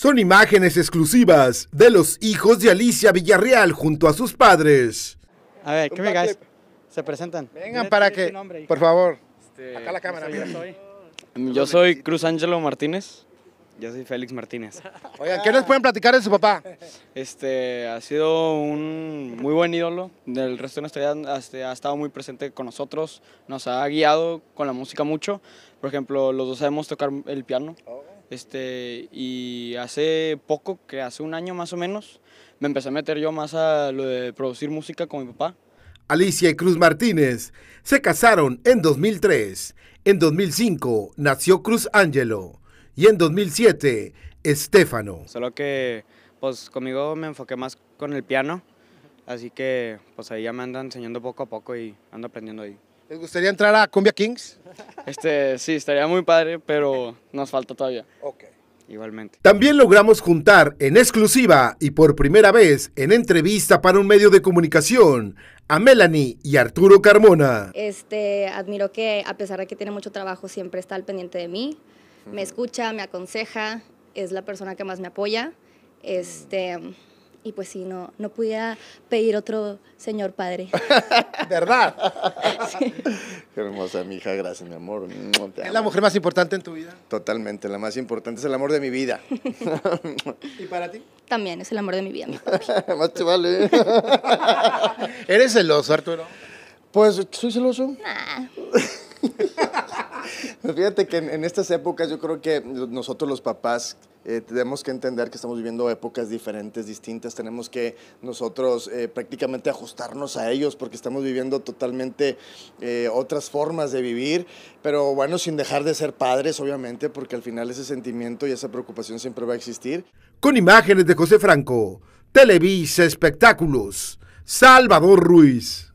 Son imágenes exclusivas de los hijos de Alicia Villarreal junto a sus padres. A ver, ¿qué me guys? Se presentan. Vengan para que, por favor. Este, acá la cámara. Yo soy, yo soy Cruz Angelo Martínez. Yo soy Félix Martínez. Oigan, ¿qué nos pueden platicar de su papá? Este, ha sido un muy buen ídolo del resto de nuestra vida. Este, ha estado muy presente con nosotros, nos ha guiado con la música mucho. Por ejemplo, los dos sabemos tocar el piano. Oh. Este, y hace poco, que hace un año más o menos, me empecé a meter yo más a lo de producir música con mi papá. Alicia y Cruz Martínez se casaron en 2003. En 2005 nació Cruz Ángelo y en 2007 Estefano. Solo que pues conmigo me enfoqué más con el piano, así que pues ahí ya me ando enseñando poco a poco y ando aprendiendo ahí. ¿Les gustaría entrar a Cumbia Kings? Este, sí, estaría muy padre, pero nos falta todavía. Ok. Igualmente. También logramos juntar en exclusiva y por primera vez en entrevista para un medio de comunicación a Melanie y Arturo Carmona. Este, admiro que a pesar de que tiene mucho trabajo, siempre está al pendiente de mí, me escucha, me aconseja, es la persona que más me apoya. Este, y pues sí, no, no pudiera pedir otro señor padre. ¿Verdad? hermosa, mi hija, gracias, mi amor. ¿Es la mujer más importante en tu vida? Totalmente, la más importante es el amor de mi vida. ¿Y para ti? También es el amor de mi vida, más te vale. ¿Eres celoso, Arturo? Pues, ¿soy celoso? Pues fíjate que en, estas épocas yo creo que nosotros los papás eh, tenemos que entender que estamos viviendo épocas diferentes, distintas. Tenemos que nosotros eh, prácticamente ajustarnos a ellos porque estamos viviendo totalmente eh, otras formas de vivir. Pero bueno, sin dejar de ser padres, obviamente, porque al final ese sentimiento y esa preocupación siempre va a existir. Con imágenes de José Franco, Televisa Espectáculos, Salvador Ruiz.